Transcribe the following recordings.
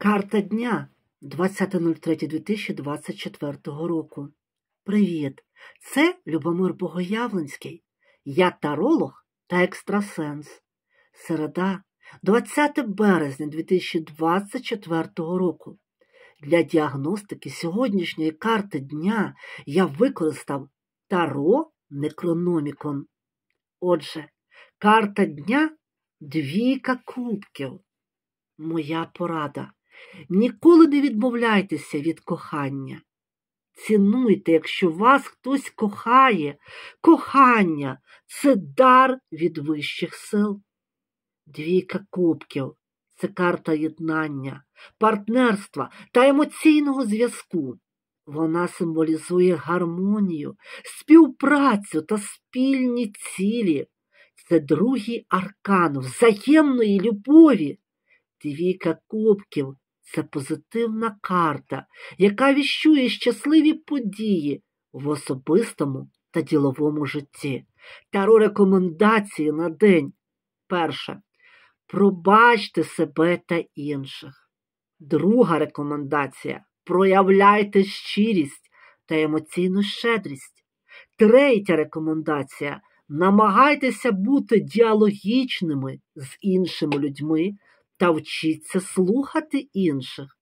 Карта дня 20.03.2024 року. Привіт! Це Любомир Богоявленський. Я таролог та екстрасенс. Середа, 20 березня 2024 року. Для діагностики сьогоднішньої карти дня я використав таро некрономікон. Отже, карта дня двійка кубків. Моя порада. Ніколи не відмовляйтеся від кохання. Цінуйте, якщо вас хтось кохає, кохання це дар від вищих сил. Двійка кубків це карта єднання, партнерства та емоційного зв'язку. Вона символізує гармонію, співпрацю та спільні цілі. Це другий аркан взаємної любові. Двійка кубків це позитивна карта, яка віщує щасливі події в особистому та діловому житті. Таро рекомендації на день. Перша. Пробачте себе та інших. Друга рекомендація проявляйте щирість та емоційну щедрість. Третя рекомендація намагайтеся бути діалогічними з іншими людьми та вчіться слухати інших.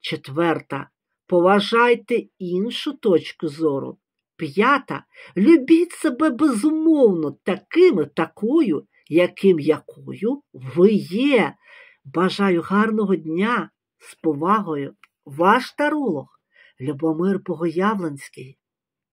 Четверта. Поважайте іншу точку зору. П'ята. Любіть себе безумовно, таким, такою, яким якою ви є. Бажаю гарного дня з повагою. Ваш таролог Любомир Богоявленський.